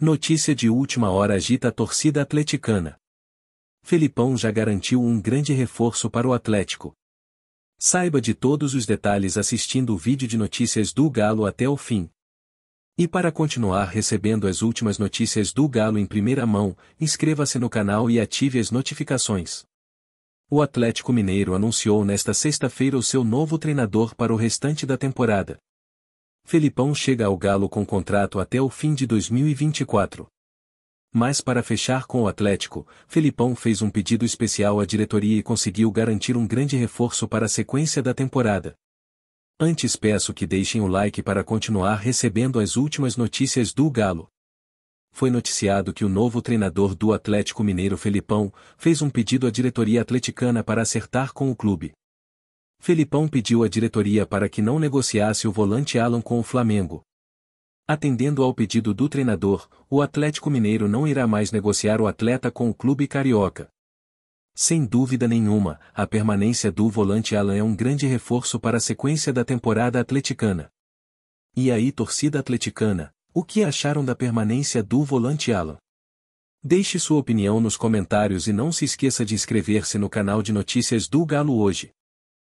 Notícia de última hora agita a torcida atleticana. Felipão já garantiu um grande reforço para o Atlético. Saiba de todos os detalhes assistindo o vídeo de notícias do Galo até o fim. E para continuar recebendo as últimas notícias do Galo em primeira mão, inscreva-se no canal e ative as notificações. O Atlético Mineiro anunciou nesta sexta-feira o seu novo treinador para o restante da temporada. Felipão chega ao Galo com contrato até o fim de 2024. Mas para fechar com o Atlético, Felipão fez um pedido especial à diretoria e conseguiu garantir um grande reforço para a sequência da temporada. Antes peço que deixem o like para continuar recebendo as últimas notícias do Galo. Foi noticiado que o novo treinador do Atlético Mineiro Felipão fez um pedido à diretoria atleticana para acertar com o clube. Felipão pediu à diretoria para que não negociasse o volante Alan com o Flamengo. Atendendo ao pedido do treinador, o Atlético Mineiro não irá mais negociar o atleta com o clube carioca. Sem dúvida nenhuma, a permanência do volante Alan é um grande reforço para a sequência da temporada atleticana. E aí, torcida atleticana, o que acharam da permanência do volante Alan? Deixe sua opinião nos comentários e não se esqueça de inscrever-se no canal de notícias do Galo hoje.